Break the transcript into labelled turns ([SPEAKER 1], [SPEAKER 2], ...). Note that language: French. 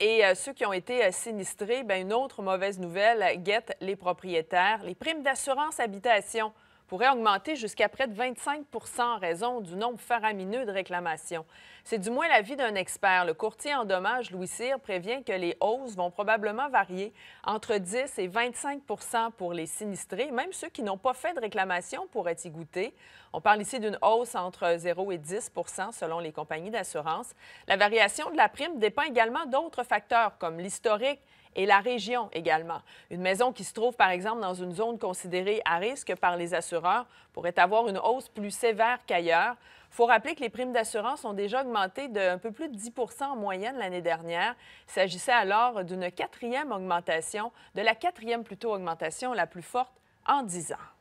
[SPEAKER 1] Et euh, ceux qui ont été euh, sinistrés, ben, une autre mauvaise nouvelle guette les propriétaires. Les primes d'assurance habitation pourrait augmenter jusqu'à près de 25 en raison du nombre faramineux de réclamations. C'est du moins l'avis d'un expert. Le courtier en dommages, Louis Cyr, prévient que les hausses vont probablement varier entre 10 et 25 pour les sinistrés. Même ceux qui n'ont pas fait de réclamation pourraient y goûter. On parle ici d'une hausse entre 0 et 10 selon les compagnies d'assurance. La variation de la prime dépend également d'autres facteurs comme l'historique et la région également. Une maison qui se trouve, par exemple, dans une zone considérée à risque par les assureurs pourrait avoir une hausse plus sévère qu'ailleurs. Il faut rappeler que les primes d'assurance ont déjà augmenté d'un peu plus de 10 en moyenne l'année dernière. Il s'agissait alors d'une quatrième augmentation, de la quatrième plutôt augmentation la plus forte en 10 ans.